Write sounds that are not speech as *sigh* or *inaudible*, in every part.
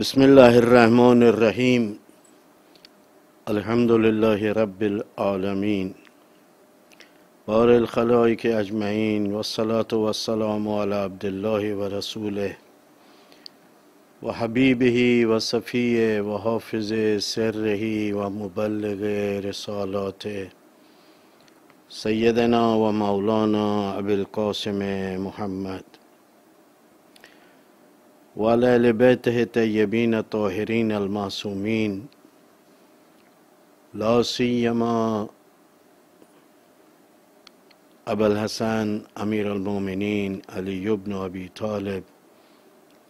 بسم الله الرحمن الرحیم الحمد لله رب العالمین بار الخلائق اجمعین والصلاة والسلام على عبد الله ورسوله وحبيبه وصفيه وحافظ سره ومبلغ رسالاته سیدنا و مولانا ابو القاسم محمد وعلى بيته الطيبين الطاهرين المعصومين لا سيما أبا الحسن أمير المؤمنين علي بن أبي طالب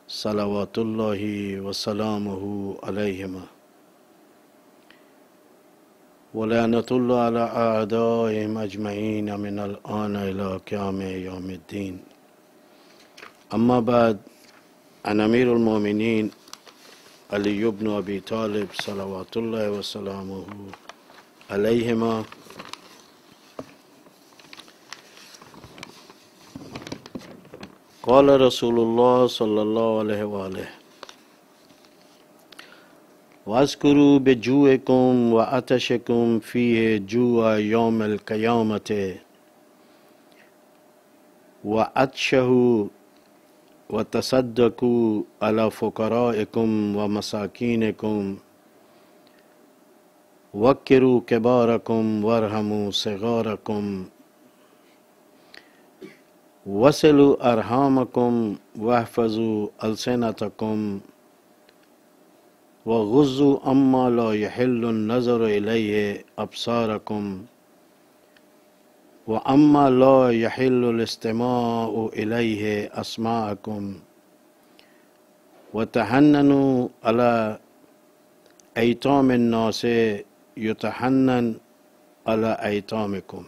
صلوات الله وسلامه عليهما ولعنة الله على أعدائهم أجمعين من الآن إلى قيام يوم الدين أما بعد عن أمير المؤمنين علي بن أبي طالب صلوات الله وسلامه عليهما قال رسول الله صلى الله عليه وآله واذكروا بجوعكم وعطشكم فيه جوع يوم القيامة وعطشه व तसदकू अला फ़ुकराकुम व मसाकिनकुम वक्रू कबारकुम वरहमू सगारकुम वसलु अरहामकुम वहफ़ु अलसनतकुम व गुज़ु अम्मा ला यहल नज़र अबसारकुम व अम्मा लो यहिलस्तमा असमाकुम व तहननु अला ऐतोमो से युतहनन अला ऐतोमकुम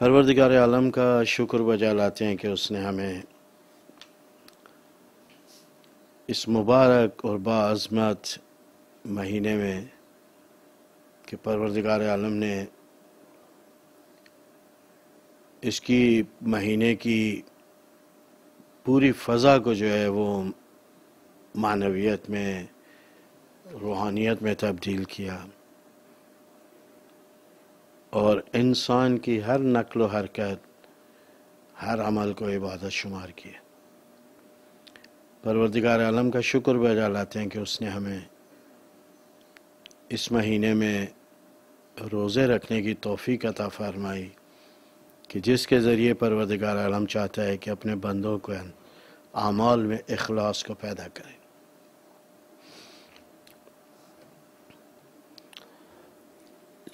परवरदिगार आलम का शुक्र बजा लाते हैं कि उसने हमें इस मुबारक और बाज़मत महीने में कि परवरदिगार आलम ने इसकी महीने की पूरी फ़ज़ा को जो है वो मानवियत में रूहानियत में तब्दील किया और इंसान की हर नकल व हरकत हर अमल को इबादत शुमार किया परवरदिगार आलम का शुक्र बजा लाते हैं कि उसने हमें इस महीने में रोज़े रखने की तोफ़ी अता फरमाई कि जिसके ज़रिए परवरदगार आलम चाहता है कि अपने बंदों को आमाल में अखलास को पैदा करें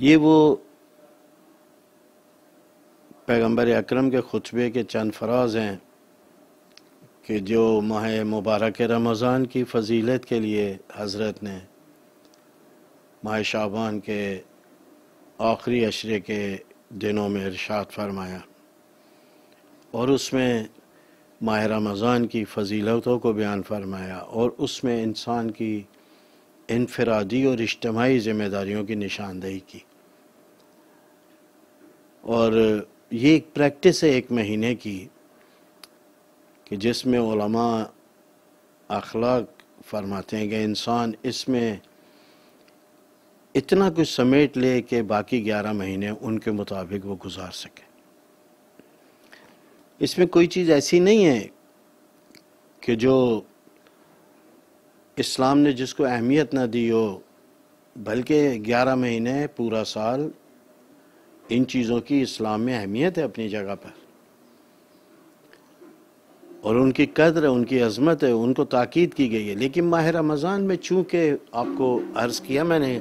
ये वो पैगंबर अकरम के खुतबे के चंद फराज हैं कि जो माह मुबारक रमज़ान की फजीलत के लिए हज़रत ने माह शाबान के आखिरी अशरे के दिनों में इरशाद फरमाया और उसमें माह रमज़ान की फजीलतों को बयान फरमाया और उसमें इंसान की इनफरादी और इज्तमाही ज़िम्मेदारियों की निशानदेही की और ये एक प्रैक्टिस है एक महीने की कि जिसमें अखलाक फरमाते हैं कि इंसान इसमें इतना कुछ समेट ले के बाकी ग्यारह महीने उनके मुताबिक वो गुजार सके इसमें कोई चीज़ ऐसी नहीं है कि जो इस्लाम ने जिसको अहमियत ना दी हो बल्कि ग्यारह महीने पूरा साल इन चीज़ों की इस्लाम में अहमियत है अपनी जगह पर और उनकी कदर है उनकी अजमत है उनको ताकीद की गई है लेकिन माह रमज़ान में चूँकि आपको अर्ज़ किया मैंने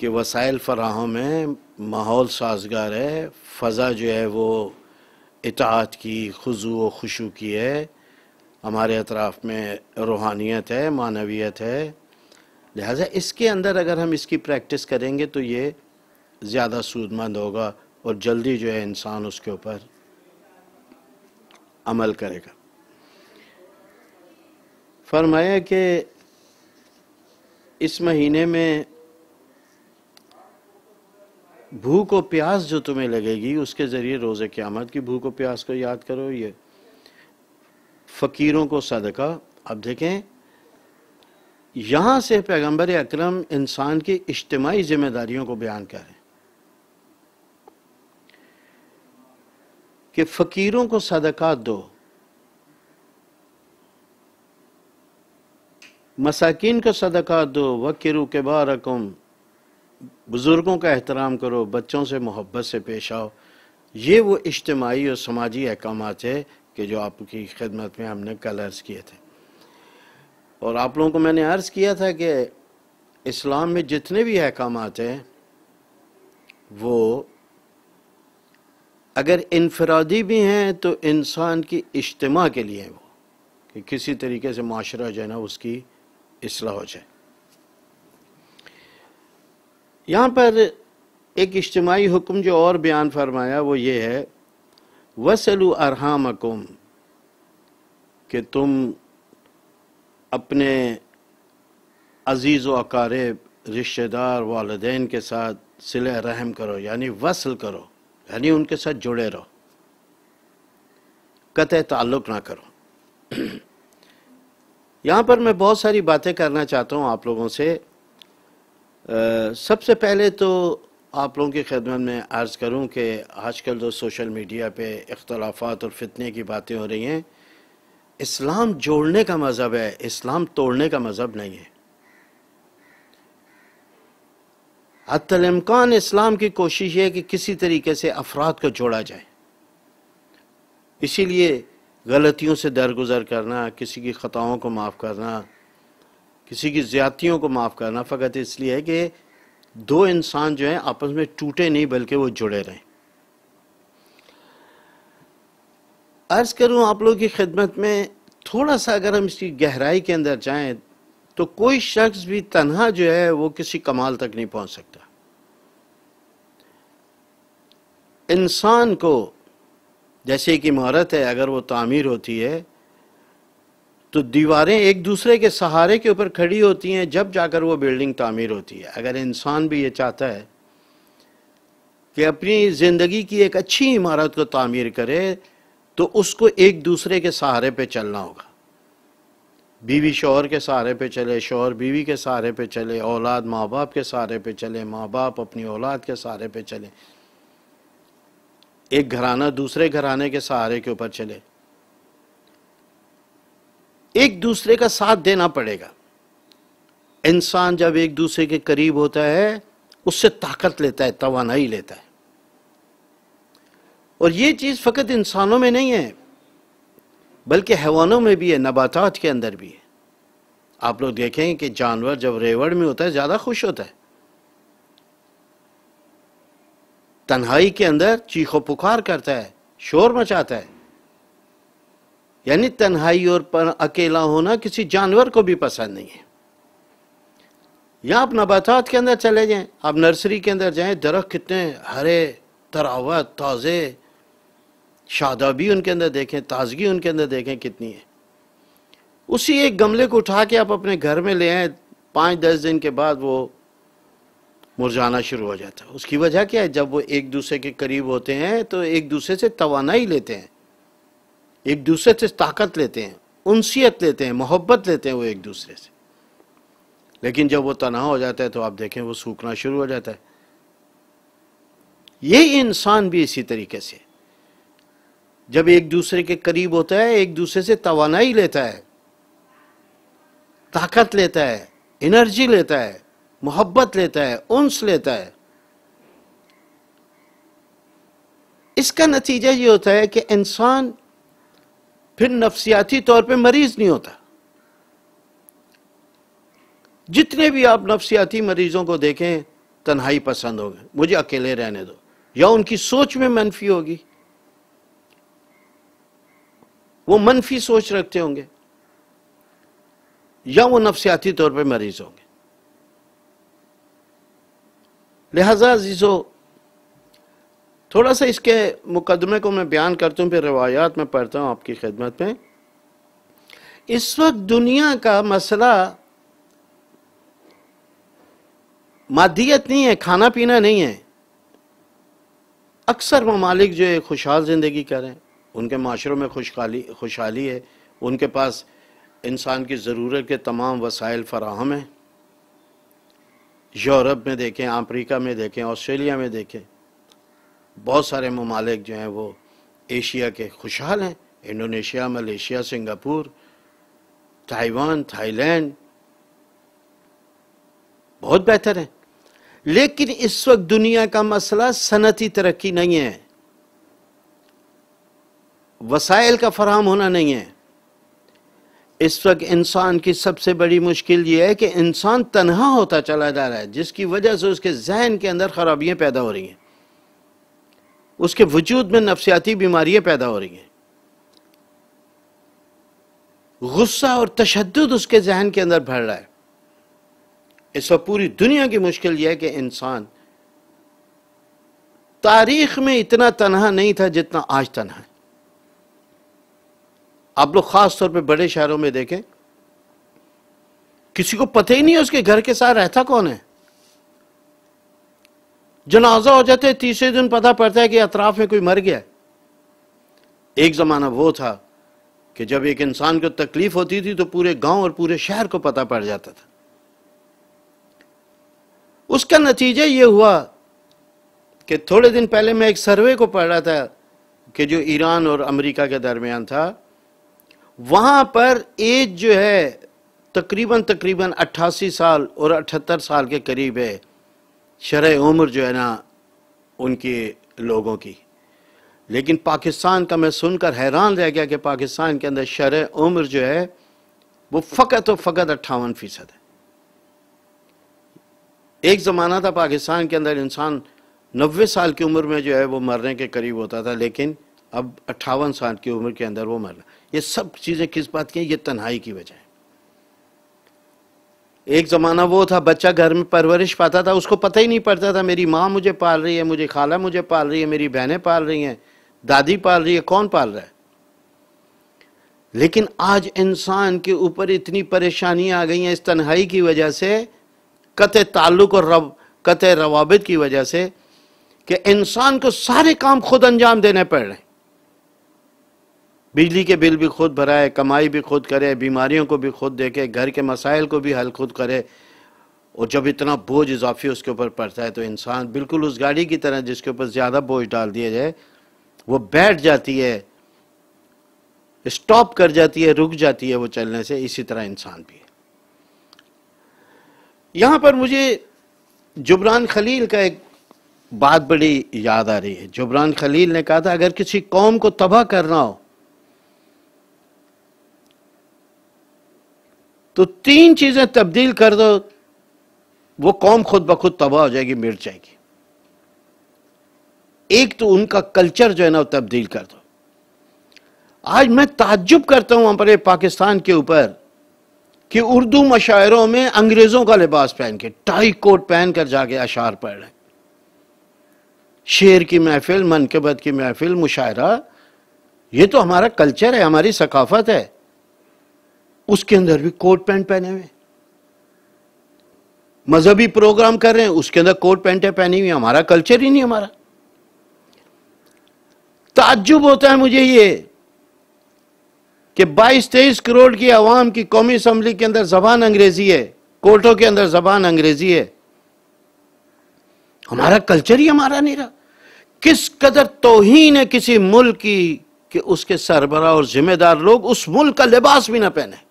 कि वसाइल फराहम में माहौल साजगार है फ़ज़ा जो है वो इतात की खुजू व खुशू की है हमारे अतराफ़ में रूहानियत है मानवियत है लिहाजा इसके अंदर अगर हम इसकी प्रैक्टिस करेंगे तो ये ज़्यादा सूदमंद होगा और जल्दी जो है इंसान उसके ऊपर अमल करेगा फरमाया कि इस महीने में भूख और प्यास जो तुम्हें लगेगी उसके ज़रिए रोजे क़्यामत की भूख और प्यास को याद करो ये फ़कीरों को सदका अब देखें यहां से पैगंबर अक्रम इंसान की इज्तमाही जिम्मेदारियों को बयान करें कि फ़कीरों को सदका दो मसाकिन को सदक़ात दो वकीरु के बारकुम बुज़ुर्गों का एहतराम करो बच्चों से मोहब्बत से पेश आओ ये वो इज्तमाही और समाजी अहकाम है कि जो आपकी खिदमत में हमने कल अर्ज़ किए थे और आप लोगों को मैंने अर्ज़ किया था कि इस्लाम में जितने भी अहकाम हैं वो अगर इनफरादी भी हैं तो इंसान की इज्तम के लिए हैं वो कि किसी तरीके से माशरा जो है ना उसकी असलाह हो जाए यहाँ पर एक इज्तमाही हुक्म जो और बयान फरमाया वो ये है वसलु अकुम कि तुम अपने अजीज़ व अकारब रिश्तेदार वालदेन के साथ सिले रहम करो यानी वसल करो यानी उनके साथ जुड़े रहो कत ताल्लुक ना करो *clears throat* यहाँ पर मैं बहुत सारी बातें करना चाहता हूँ आप लोगों से सबसे पहले तो आप लोगों की खदमत में अर्ज़ करूं कि आजकल जो सोशल मीडिया पे इख्तलाफात और फितने की बातें हो रही हैं इस्लाम जोड़ने का मज़हब है इस्लाम तोड़ने का मज़हब नहीं है हतलमकान इस्लाम की कोशिश है कि किसी तरीके से अफराद को जोड़ा जाए इसीलिए गलतियों से दरगुजर करना किसी की ख़ताओं को माफ़ करना किसी की ज्यादतियों को माफ़ करना फ़कत इसलिए है कि दो इंसान जो हैं आपस में टूटे नहीं बल्कि वो जुड़े रहें अर्ज़ करूं आप लोगों की खिदमत में थोड़ा सा अगर हम इसकी गहराई के अंदर जाएं तो कोई शख्स भी तनहा जो है वो किसी कमाल तक नहीं पहुंच सकता इंसान को जैसे एक इमारत है अगर वो तामीर होती है तो दीवारें एक दूसरे के सहारे के ऊपर खड़ी होती हैं जब जाकर वो बिल्डिंग तामीर होती है अगर इंसान भी ये चाहता है कि अपनी ज़िंदगी की एक अच्छी इमारत को तामीर करे तो उसको एक दूसरे के सहारे पे चलना होगा बीवी शोहर के सहारे पे चले शोहर बीवी के सहारे पे चले औलाद माँ बाप के सहारे पे चले माँ बाप अपनी औलाद के सहारे पे चले एक घराना दूसरे घराने के सहारे के ऊपर चले एक दूसरे का साथ देना पड़ेगा इंसान जब एक दूसरे के करीब होता है उससे ताकत लेता है तोानाई लेता है और ये चीज़ फ़कत इंसानों में नहीं है बल्कि हैवानों में भी है नबातात के अंदर भी है आप लोग देखें कि जानवर जब रेवड़ में होता है ज़्यादा खुश होता है तन्हाई के अंदर चीखो पुकार करता है शोर मचाता है यानी तन्हाई और पर अकेला होना किसी जानवर को भी पसंद नहीं है या आप नबातात के अंदर चले जाएं आप नर्सरी के अंदर जाएं दरख्त कितने हरे तरावत ताज़े शादाबी उनके अंदर देखें ताजगी उनके अंदर देखें कितनी है उसी एक गमले को उठा के आप अपने घर में ले आए पाँच दस दिन के बाद वो मुरझाना शुरू हो जाता है उसकी वजह क्या है जब वो एक दूसरे के करीब होते हैं तो एक दूसरे से तोानाई लेते हैं एक दूसरे से ताकत लेते हैं उनसीयत लेते हैं मोहब्बत लेते हैं वो एक दूसरे से लेकिन जब वो तनाव हो जाता है तो आप देखें वो सूखना शुरू हो जाता है ये इंसान भी इसी तरीके से जब एक दूसरे के करीब होता है एक दूसरे से तोानाई लेता है ताकत लेता है एनर्जी लेता है मोहब्बत लेता है उन्स लेता है इसका नतीजा ये होता है कि इंसान फिर नफसियाती तौर पे मरीज नहीं होता जितने भी आप नफ्सियाती मरीजों को देखें तन्हाई पसंद गए मुझे अकेले रहने दो या उनकी सोच में मनफी होगी वो मनफी सोच रखते होंगे या वो नफसियाती तौर पे मरीज होंगे लिहाजा जीजो थोड़ा सा इसके मुकदमे को मैं बयान करता हूँ फिर रवायात में पढ़ता हूँ आपकी खिदमत में इस वक्त दुनिया का मसला मादियत नहीं है खाना पीना नहीं है अक्सर ममालिक जो खुशहाल ज़िंदगी करें उनके माशरों में खुशहाली खुशहाली है उनके पास इंसान की ज़रूरत के तमाम वसाइल फ़राहम हैं यूरोप में देखें अफ्रीका में देखें ऑस्ट्रेलिया में देखें बहुत सारे ममालिक जो हैं वो एशिया के खुशहाल हैं Indonesia Malaysia Singapore Taiwan Thailand बहुत बेहतर है लेकिन इस वक्त दुनिया का मसला सनती तरक्की नहीं है वसाइल का फराम होना नहीं है इस वक्त इंसान की सबसे बड़ी मुश्किल यह है कि इंसान तनहा होता चला जा रहा है जिसकी वजह से उसके जहन के अंदर खराबियां पैदा हो रही हैं उसके वजूद में नफसियाती बीमारियां पैदा हो रही हैं गुस्सा और तशद उसके जहन के अंदर भर रहा है इस वक्त पूरी दुनिया की मुश्किल यह है कि इंसान तारीख में इतना तनहा नहीं था जितना आज तनहा है आप लोग ख़ास तौर पे बड़े शहरों में देखें किसी को पता ही नहीं है उसके घर के साथ रहता कौन है जनाजा हो जाते तीसरे दिन पता पड़ता है कि अतराफ में कोई मर गया एक ज़माना वो था कि जब एक इंसान को तकलीफ होती थी तो पूरे गांव और पूरे शहर को पता पड़ जाता था उसका नतीजा ये हुआ कि थोड़े दिन पहले मैं एक सर्वे को पढ़ रहा था कि जो ईरान और अमेरिका के दरमियान था वहां पर एज जो है तकरीबन तकरीबन 88 साल और 78 साल के करीब है शर उम्र जो है ना उनके लोगों की लेकिन पाकिस्तान का मैं सुनकर हैरान रह गया कि पाकिस्तान के अंदर शर उम्र जो है वो फ़कत और फ़कत अट्ठावन फ़ीसद है एक ज़माना था पाकिस्तान के अंदर इंसान नबे साल की उम्र में जो है वो मरने के करीब होता था लेकिन अब अट्ठावन साल की उम्र के अंदर वो मरना ये सब चीज़ें किस बात की हैं ये तन्हाई की वजह है एक ज़माना वो था बच्चा घर में परवरिश पाता था उसको पता ही नहीं पड़ता था मेरी माँ मुझे पाल रही है मुझे खाला मुझे पाल रही है मेरी बहनें पाल रही हैं दादी पाल रही है कौन पाल रहा है लेकिन आज इंसान के ऊपर इतनी परेशानियां आ गई हैं इस तन्हाई की वजह से कत ताल्लुक और रब कत रवाबित की वजह से कि इंसान को सारे काम खुद अंजाम देने पड़ रहे हैं बिजली के बिल भी खुद भराए कमाई भी खुद करे बीमारियों को भी खुद देखे घर के मसाइल को भी हल खुद करे और जब इतना बोझ इजाफी उसके ऊपर पड़ता है तो इंसान बिल्कुल उस गाड़ी की तरह जिसके ऊपर ज़्यादा बोझ डाल दिया जाए वो बैठ जाती है स्टॉप कर जाती है रुक जाती है वो चलने से इसी तरह इंसान भी है यहाँ पर मुझे जुबरान खलील का एक बात बड़ी याद आ रही है जुबरान खलील ने कहा था अगर किसी कौम को तबाह करना हो तो तीन चीजें तब्दील कर दो वो कौम खुद ब खुद तबाह हो जाएगी मिट जाएगी एक तो उनका कल्चर जो है ना वो तब्दील कर दो आज मैं ताज्जुब करता हूं हमारे पाकिस्तान के ऊपर कि उर्दू मशायरों में अंग्रेजों का लिबास पहन के टाई कोट पहन कर जाके अशार पढ़ रहे शेर की महफिल मनकबत की महफिल मुशायरा ये तो हमारा कल्चर है हमारी सकाफत है उसके अंदर भी कोट पैंट पहने हुए मजहबी प्रोग्राम कर रहे हैं उसके अंदर कोट पैंटें पहनी हुई हमारा कल्चर ही नहीं हमारा ताज्जुब होता है मुझे ये कि 22 तेईस करोड़ की आवाम की कौमी असम्बली के अंदर जबान अंग्रेजी है कोर्टों के अंदर जबान अंग्रेजी है हमारा कल्चर ही हमारा नहीं रहा किस कदर तोहीन है किसी मुल्क की कि उसके सरबरा और जिम्मेदार लोग उस मुल्क का लिबास भी ना पहने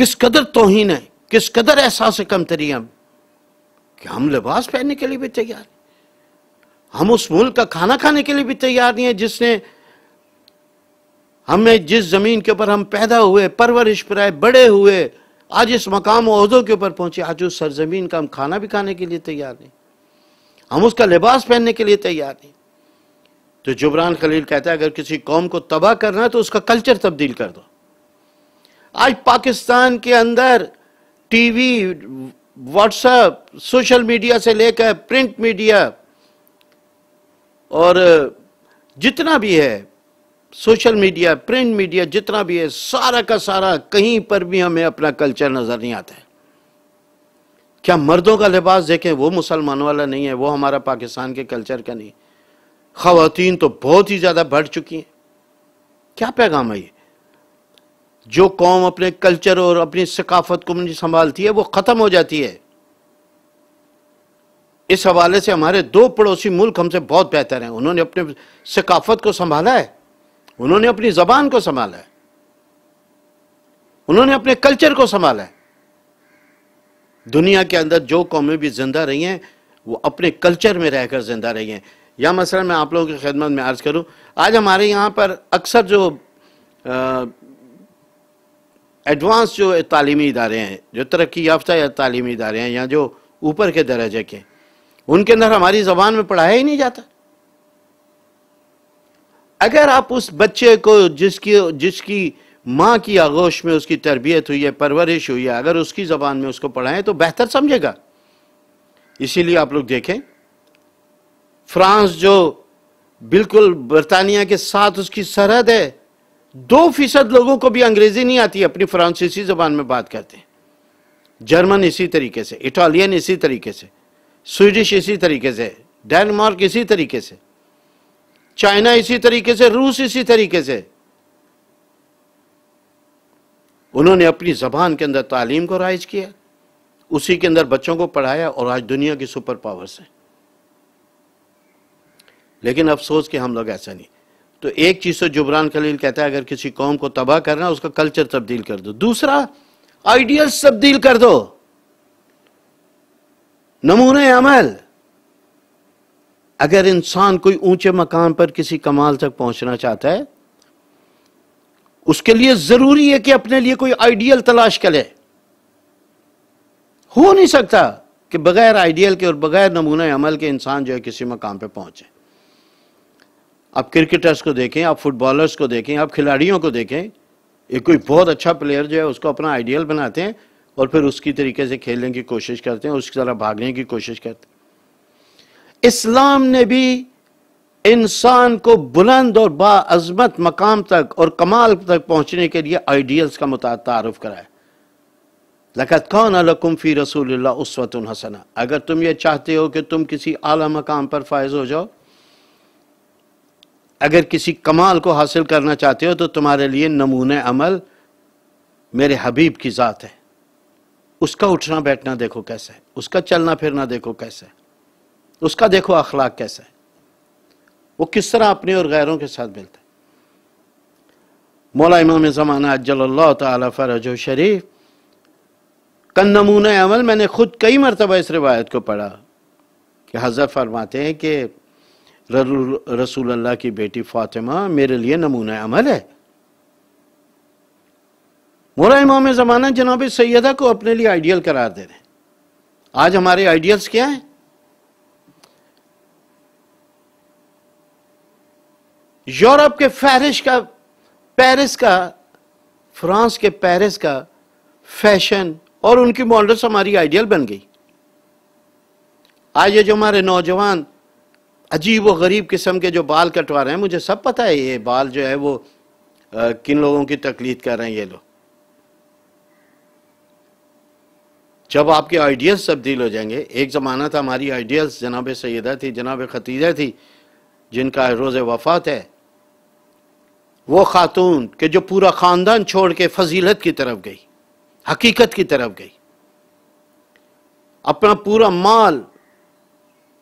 किस कदर तोहिन है किस कदर एहसास कम तरी हम कि हम लिबास पहनने के लिए भी तैयार हम उस मुल्क का खाना खाने के लिए भी तैयार नहीं है जिसने हमें जिस ज़मीन के ऊपर हम पैदा हुए परवरिश पराए बड़े हुए आज इस मकाम अहदों के ऊपर पहुंचे आज उस सरजमीन का हम खाना भी खाने के लिए तैयार नहीं हम उसका लिबास पहनने के लिए तैयार नहीं तो जुबरान खलील कहता है अगर किसी कौम को तबाह करना है तो उसका कल्चर तब्दील कर दो आज पाकिस्तान के अंदर टीवी व्हाट्सएप सोशल मीडिया से लेकर प्रिंट मीडिया और जितना भी है सोशल मीडिया प्रिंट मीडिया जितना भी है सारा का सारा कहीं पर भी हमें अपना कल्चर नज़र नहीं आता है क्या मर्दों का लिबास देखें वो मुसलमान वाला नहीं है वो हमारा पाकिस्तान के कल्चर का नहीं खातन तो बहुत ही ज़्यादा बढ़ चुकी हैं क्या पैगाम है ये जो कौम अपने कल्चर और अपनी सकाफत को संभालती है वो ख़त्म हो जाती है इस हवाले से हमारे दो पड़ोसी मुल्क हमसे बहुत बेहतर हैं उन्होंने अपने सकाफत को संभाला है उन्होंने अपनी ज़बान को संभाला है उन्होंने अपने कल्चर को संभाला है दुनिया के अंदर जो कौमें भी ज़िंदा रही हैं वो अपने कल्चर में रहकर ज़िंदा रही हैं या मसला मैं आप लोगों की खिदमत में अर्ज़ करूँ आज हमारे यहाँ पर अक्सर जो आ, एडवांस जो तलीमी इदारे हैं जो तरक्की याफ्ता या तलीमी इदारे हैं या जो ऊपर के दर्जे के उनके अंदर हमारी ज़बान में पढ़ाया ही नहीं जाता अगर आप उस बच्चे को जिसकी जिसकी माँ की आगोश में उसकी तरबियत हुई है परवरिश हुई है अगर उसकी ज़बान में उसको पढ़ाएं तो बेहतर समझेगा इसीलिए आप लोग देखें फ्रांस जो बिल्कुल बरतानिया के साथ उसकी सरहद है दो फीसद लोगों को भी अंग्रेजी नहीं आती अपनी फ्रांसीसी जबान में बात करते हैं जर्मन इसी तरीके से इटालियन इसी तरीके से स्वीडिश इसी तरीके से डेनमार्क इसी तरीके से चाइना इसी तरीके से रूस इसी तरीके से उन्होंने अपनी जबान के अंदर तालीम को राइज किया उसी के अंदर बच्चों को पढ़ाया और आज दुनिया की सुपर पावर्स हैं लेकिन अफसोस कि हम लोग ऐसा नहीं तो एक चीज़ तो जुबरान खलील कहता है अगर किसी कौम को तबाह करना उसका कल्चर तब्दील कर दो दूसरा आइडियल्स तब्दील कर दो नमूने अमल अगर इंसान कोई ऊंचे मकाम पर किसी कमाल तक पहुंचना चाहता है उसके लिए जरूरी है कि अपने लिए कोई आइडियल तलाश करे हो नहीं सकता कि बगैर आइडियल के और बगैर नमूने अमल के इंसान जो है किसी मकाम पर पहुंचे आप क्रिकेटर्स को देखें आप फुटबॉलर्स को देखें आप खिलाड़ियों को देखें एक कोई बहुत अच्छा प्लेयर जो है उसको अपना आइडियल बनाते हैं और फिर उसकी तरीके से खेलने की कोशिश करते हैं उसकी तरह भागने की कोशिश करते हैं इस्लाम ने भी इंसान को बुलंद और बाज़मत मकाम तक और कमाल तक पहुंचने के लिए आइडियल्स का मुतारफ कराया लकत कौन अलकुम फ़ी रसूल उसवत हसना अगर तुम ये चाहते हो कि तुम किसी आला मकाम पर फायज हो जाओ अगर किसी कमाल को हासिल करना चाहते हो तो तुम्हारे लिए नमूने अमल मेरे हबीब की ज़ात है उसका उठना बैठना देखो कैसे है उसका चलना फिरना देखो कैसे है उसका देखो अखलाक कैसा है वो किस तरह अपने और गैरों के साथ मिलता है मौला इमाम ज़माना अजल्ला तरज शरीफ का नमून अमल मैंने खुद कई मरतबा इस रिवायत को पढ़ा कि हज़र फरमाते हैं कि रसूल अल्लाह की बेटी फातिमा मेरे लिए नमूना अमल है मोरा इमाम ज़माना जनाब सैदा को अपने लिए आइडियल करार दे रहे हैं आज हमारे आइडियल्स क्या हैं यूरोप के फहरिश का पेरिस का फ्रांस के पेरिस का फैशन और उनकी मॉडल्स हमारी आइडियल बन गई आज ये जो हमारे नौजवान अजीब व गरीब किस्म के जो बाल कटवा रहे हैं मुझे सब पता है ये बाल जो है वो आ, किन लोगों की तकलीफ कर रहे हैं ये लोग जब आपके आइडियल्स तब्दील हो जाएंगे एक ज़माना था हमारी आइडियल्स जनाब सैदा थी जनाब खतीजा थी जिनका रोज़ वफात है वो खातून के जो पूरा ख़ानदान छोड़ के फजीलत की तरफ गई हकीकत की तरफ गई अपना पूरा माल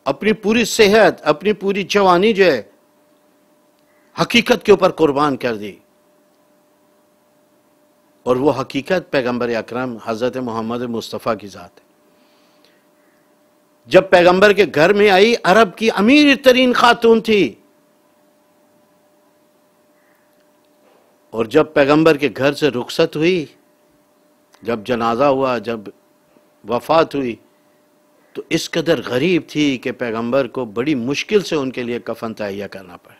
अपनी पूरी सेहत अपनी पूरी जवानी जो है हकीकत के ऊपर कुर्बान कर दी और वो हकीकत पैगंबर अकरम हज़रत मोहम्मद मुस्तफ़ा की ज़ात है जब पैगंबर के घर में आई अरब की अमीर तरीन खातून थी और जब पैगंबर के घर से रुखसत हुई जब जनाजा हुआ जब वफात हुई तो इस कदर गरीब थी कि पैगंबर को बड़ी मुश्किल से उनके लिए कफन तहैया करना पड़ा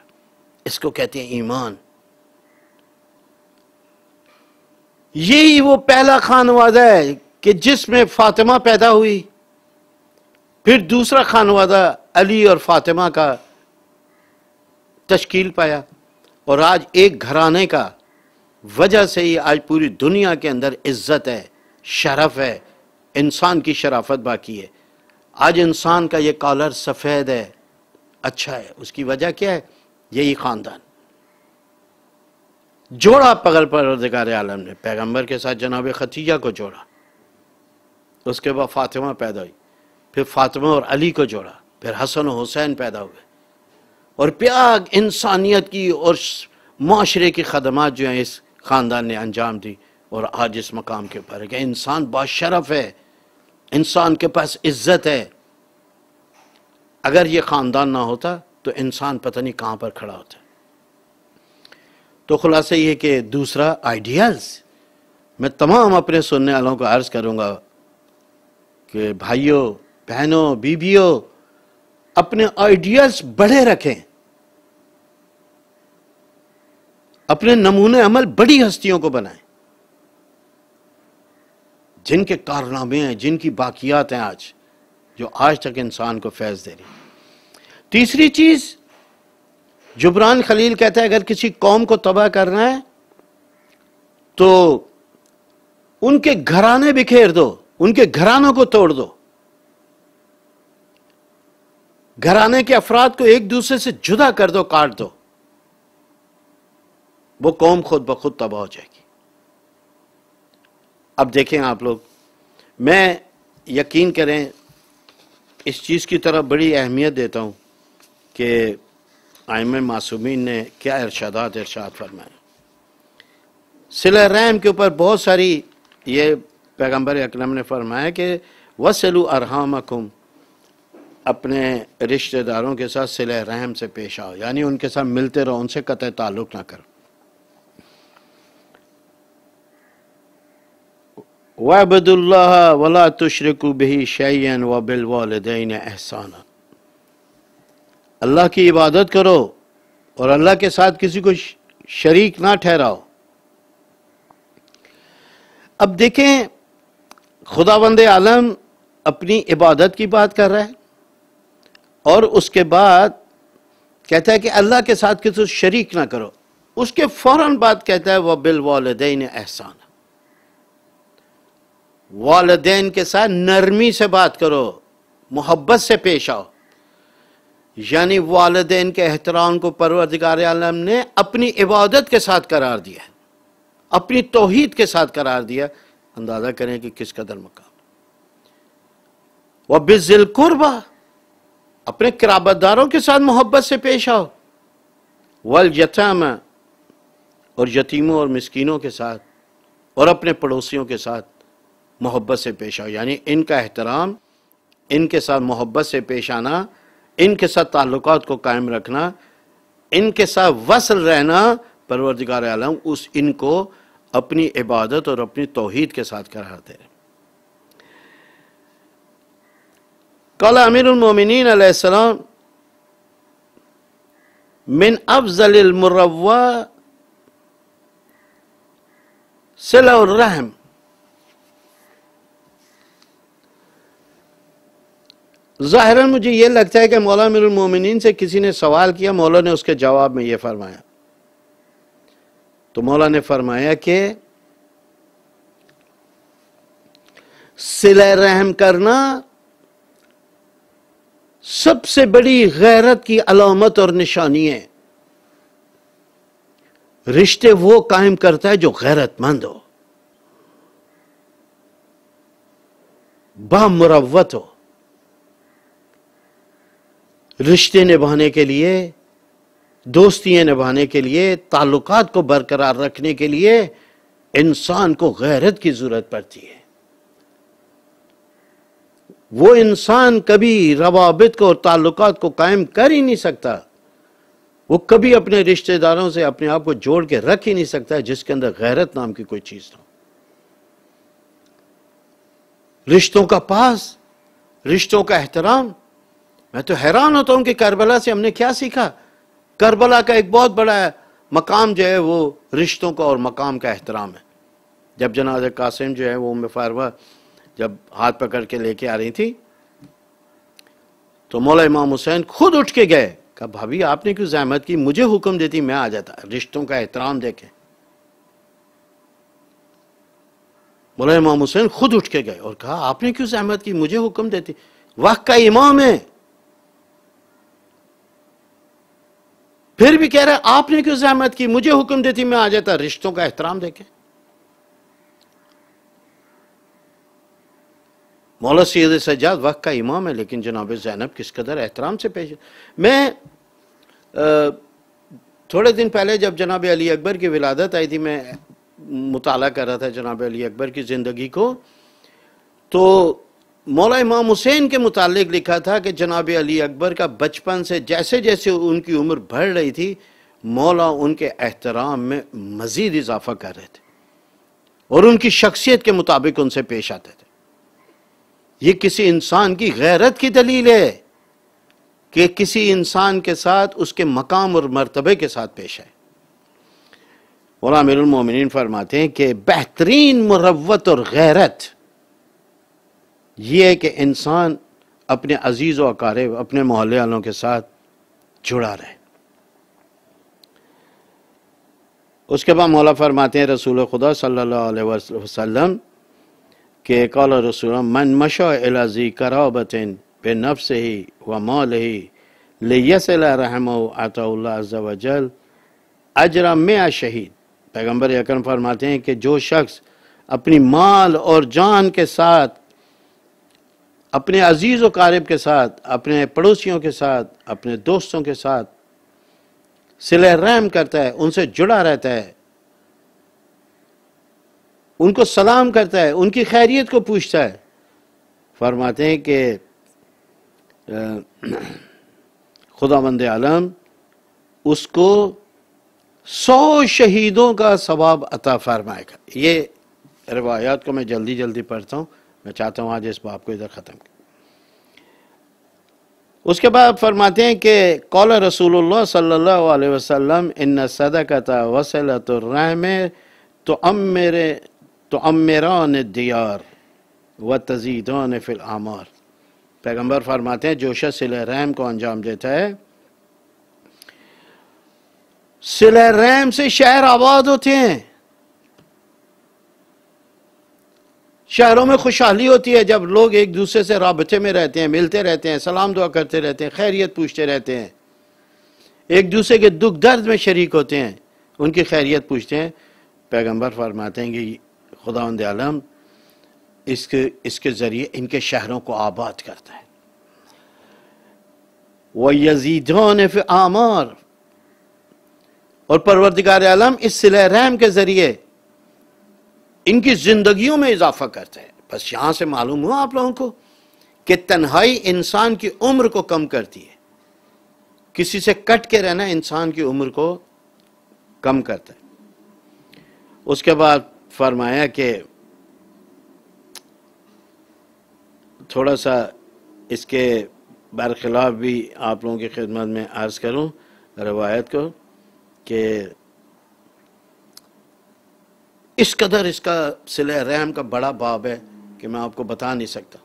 इसको कहते हैं ईमान यही वो पहला खानवादा है कि जिसमें फातिमा पैदा हुई फिर दूसरा खानवादा अली और फातिमा का तश्कील पाया और आज एक घराने का वजह से ही आज पूरी दुनिया के अंदर इज्जत है शरफ है इंसान की शराफत बाकी है आज इंसान का ये कॉलर सफ़ेद है अच्छा है उसकी वजह क्या है यही ख़ानदान जोड़ा पगल पर आलम ने पैगंबर के साथ जनाब खतीजा को जोड़ा उसके बाद फातिमा पैदा हुई फिर फातिमा और अली को जोड़ा फिर हसन और हुसैन पैदा हुए और प्याग इंसानियत की और माशरे की खदमात जो हैं इस ख़ानदान ने अंजाम दी और आज इस मकाम के ऊपर है इंसान बाशरफ़ है इंसान के पास इज्जत है अगर ये ख़ानदान ना होता तो इंसान पता नहीं कहां पर खड़ा होता तो खुलासा ये कि दूसरा आइडियाज़ मैं तमाम अपने सुनने वालों को अर्ज़ करूंगा कि भाइयों बहनों बीबियों अपने आइडियाज़ बड़े रखें अपने नमूने अमल बड़ी हस्तियों को बनाएं जिनके कारनामे हैं जिनकी बाकियात हैं आज जो आज तक इंसान को फैज दे रही तीसरी चीज जुबरान खलील कहता है अगर किसी कौम को तबाह करना है तो उनके घराने बिखेर दो उनके घरानों को तोड़ दो घराने के अफराद को एक दूसरे से जुदा कर दो काट दो वो कौम खुद ब खुद तबाह हो जाएगी अब देखें आप लोग मैं यकीन करें इस चीज़ की तरफ बड़ी अहमियत देता हूँ कि आयम मासूमी ने क्या इर्शादात इर्शाद फरमाए सिला रैम के ऊपर बहुत सारी ये पैगम्बर अकलम ने फरमाया कि वसलू अरहम अपने रिश्तेदारों के साथ सिल रहम से पेश आओ यानी उनके साथ मिलते रहो उनसे कतः ताल्लुक़ ना करो वबदुल्ला वला तुशरकु बही शैन व बिल वालदेन एहसान अल्लाह की इबादत करो और अल्लाह के साथ किसी को शरीक ना ठहराओ अब देखें खुदा खुदाबंद आलम अपनी इबादत की बात कर रहा है और उसके बाद कहता है कि अल्लाह के साथ किसी को शरीक ना करो उसके फ़ौर बाद कहता है वह बिल वालदेन एहसान वालदेन के साथ नरमी से बात करो मोहब्बत से पेश आओ यानी वालदेन के एहतराम को परवरदिगार आलम ने अपनी इबादत के साथ करार दिया है अपनी तोहद के साथ करार दिया अंदाज़ा करें कि किस कदर मकाम वह बिजिल कुरबा अपने किराबतदारों के साथ मोहब्बत से पेश आओ वल यथाम और यतीमों और मिसकीनों के साथ और अपने पड़ोसियों के साथ मोहब्बत से पेश आओ यानी इनका एहतराम इनके साथ मोहब्बत से पेश आना इनके साथ ताल्लुक को कायम रखना इनके साथ वसल रहना परवरदिगार आलम उस इनको अपनी इबादत और अपनी तोहद के साथ कराते हैं अमीर अमीरमिन मिन अफजलमरवा सिलाम ज़ाहिर मुझे ये लगता है कि मौला मोमिन से किसी ने सवाल किया मौला ने उसके जवाब में ये फरमाया तो मौला ने फरमाया कि सिले रहम करना सबसे बड़ी गैरत की अलामत और निशानी है रिश्ते वो कायम करता है जो गैरतमंद हो मुरवत हो रिश्ते निभाने के लिए दोस्तियाँ निभाने के लिए ताल्लुक को बरकरार रखने के लिए इंसान को गैरत की ज़रूरत पड़ती है वो इंसान कभी रवाबित को और ताल्लुक को कायम कर ही नहीं सकता वो कभी अपने रिश्तेदारों से अपने आप को जोड़ के रख ही नहीं सकता जिसके अंदर गैरत नाम की कोई चीज़ ना हो रिश्तों का पास रिश्तों का एहतराम मैं तो हैरान होता हूं कि करबला से हमने क्या सीखा करबला का एक बहुत बड़ा मकाम जो है वो रिश्तों का और मकाम का एहतराम है जब जनाज कासिम जो है वो उम्र फारवा जब हाथ पकड़ के लेके आ रही थी तो मौला इमाम हुसैन खुद उठ के गए कहा भाभी आपने क्यों जहमत की मुझे हुक्म देती मैं आ जाता रिश्तों का एहतराम देखे मौला इमाम हुसैन खुद उठ के गए और कहा आपने क्यों जहमत की मुझे हुक्म देती वाह का इमाम है फिर भी कह रहे आपने क्यों सहमत की मुझे हुक्म देती मैं आ जाता रिश्तों का एहतराम देखे मौला सैद सज्जाद वक्त का इमाम है लेकिन जनाब जैनब किस कदर एहतराम से पेश मैं आ, थोड़े दिन पहले जब जनाब अली अकबर की विलादत आई थी मैं मुताला कर रहा था जनाब अली अकबर की ज़िंदगी को तो मौला इमाम हुसैन के मुतालिक लिखा था कि जनाब अली अकबर का बचपन से जैसे जैसे उनकी उम्र बढ़ रही थी मौला उनके एहतराम में मज़ीद इजाफा कर रहे थे और उनकी शख्सियत के मुताबिक उनसे पेश आते थे ये किसी इंसान की गैरत की दलील है कि किसी इंसान के साथ उसके मकाम और मरतबे के साथ पेश आए मौलामिन फरमाते हैं कि बेहतरीन मुरवत और गैरत ये है कि इंसान अपने अजीज़ व अकारब अपने मोहल्ले वालों के साथ जुड़ा रहे उसके बाद मौला फरमाते हैं रसूल खुदा सल्लल्लाहु अलैहि वसल्लम के कौल रसूल मन मशो एलाजी कराबतिन बे नफ्स ही व मौल ही लेसल रहम अताजल अजरा में शहीद पैगम्बर अकरम फरमाते हैं कि जो शख्स अपनी माल और जान के साथ अपने अजीज़ व कारब के साथ अपने पड़ोसियों के साथ अपने दोस्तों के साथ सिले रहम करता है उनसे जुड़ा रहता है उनको सलाम करता है उनकी खैरियत को पूछता है फरमाते हैं कि खुदा मंद आलम उसको सौ शहीदों का सवाब अता फरमाएगा ये रवायात को मैं जल्दी जल्दी पढ़ता हूँ मैं चाहता हूँ आज इस बाप को इधर ख़त्म उसके बाद फरमाते हैं कि कौल रसूल सल्ला वसम इन सदकत रहम तो अम मेरे तो अम मेरान दियार व तजीदों ने फिल आमार पैगम्बर फरमाते हैं जोश शिल रहम को अंजाम देता है सिल रहम से शहर आबाद होते हैं शहरों में खुशहाली होती है जब लोग एक दूसरे से रबते में रहते हैं मिलते रहते हैं सलाम दुआ करते रहते हैं खैरियत पूछते रहते हैं एक दूसरे के दुख दर्द में शरीक होते हैं उनकी खैरियत पूछते हैं पैगंबर फरमाते हैं कि खुदा आलम इसके इसके ज़रिए इनके शहरों को आबाद करता है वह यजीदान आमार और परवरदिकार आलम इस सिलेम रहम के ज़रिए इनकी जिंदगियों में इजाफा करते हैं बस यहां से मालूम हुआ आप लोगों को कि तन्हाई इंसान की उम्र को कम करती है किसी से कट के रहना इंसान की उम्र को कम करता है उसके बाद फरमाया कि थोड़ा सा इसके बरखिलाफ भी आप लोगों की खिदमत में अर्ज़ करूं रवायत को कि इस कदर इसका सिले रहम का बड़ा बाब है कि मैं आपको बता नहीं सकता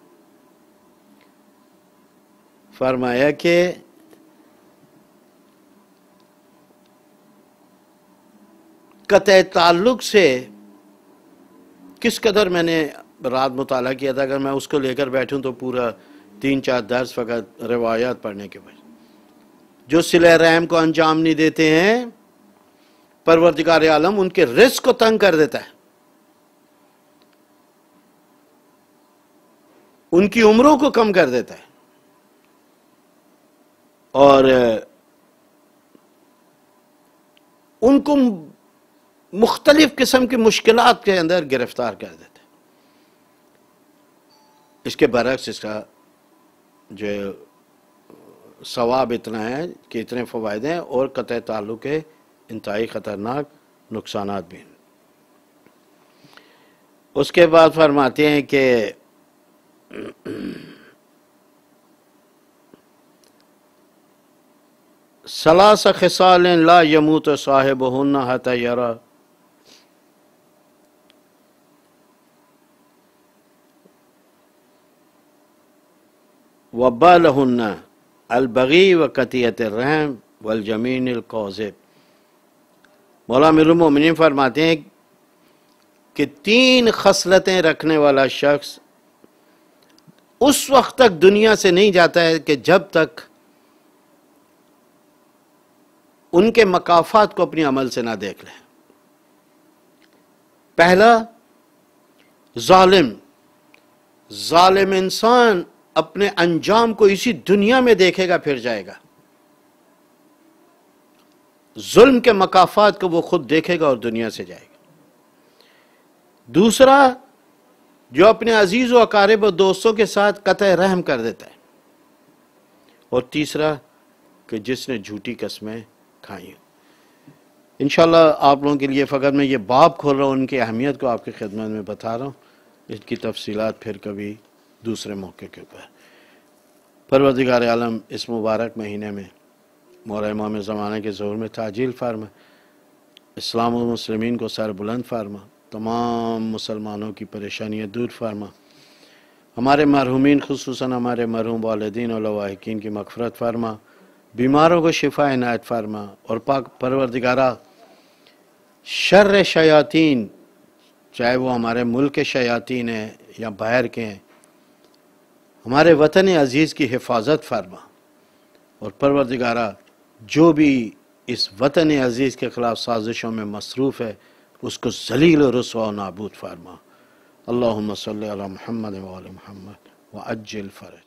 फरमाया कि कत ताल्लुक से किस कदर मैंने रात मुताल किया था अगर मैं उसको लेकर बैठूं तो पूरा तीन चार दर्ज फकत रवायात पढ़ने के बाद जो सिले रहम को अंजाम नहीं देते हैं परवरदिगार आलम उनके रिस्क को तंग कर देता है उनकी उम्रों को कम कर देता है और उनको मुख्तलिफ किस्म की मुश्किल के अंदर गिरफ्तार कर देते हैं इसके बरक्स इसका जो सवाब इतना है कि इतने फवायदे हैं और कतः ताल्लुक़ है इंतहाई ख़तरनाक नुकसान भी हैं उसके बाद फरमाते हैं कि सलास खिसाल ला यमूत तो साहेब हता यरा वबा लहन्ना अलबगी व कतियत रहम वलजमीन कौज़ब मौला मिरमिन फरमाते हैं कि तीन खसलतें रखने वाला शख्स उस वक्त तक दुनिया से नहीं जाता है कि जब तक उनके मकाफात को अपने अमल से ना देख लें पहला जालिम जालिम इंसान अपने अंजाम को इसी दुनिया में देखेगा फिर जाएगा जुल्म के मकाफात को वो खुद देखेगा और दुनिया से जाएगा दूसरा जो अपने अजीज व अकारब और दोस्तों के साथ कत रहम कर देता है और तीसरा कि जिसने झूठी कस्में खाई इन आप लोगों के लिए फ़कत मैं ये बाप खोल रहा हूँ उनकी अहमियत को आपकी खिदमत में बता रहा हूँ इसकी तफसीत फिर कभी दूसरे मौके के ऊपर परवरदिगार आलम इस मुबारक महीने में मौर इमाम ज़माना के ज़ोर में ताजील फारमा इस्लाम और मुसलमिन को सर बुलंद फार्मा तमाम मुसलमानों की परेशानियाँ दूर फार्मा हमारे मरहूमिन खसूस हमारे मरहूम वालदीन और की मकफरत फार्मा बीमारों को शिफा इनायत फारमा और पाक परवरदिगारा शर शयातीन चाहे वो हमारे मुल्क के शयातीन हैं या बाहर के हैं हमारे वतन अजीज़ की हिफाजत फरमा और परवरदिगारा जो भी इस वतन अज़ीज़ के ख़िलाफ़ साजिशों में मसरूफ़ है उसको जलील रसवा नाबूद फार्मा अल्लाम महमद वाल महमद व अज्जल फ़र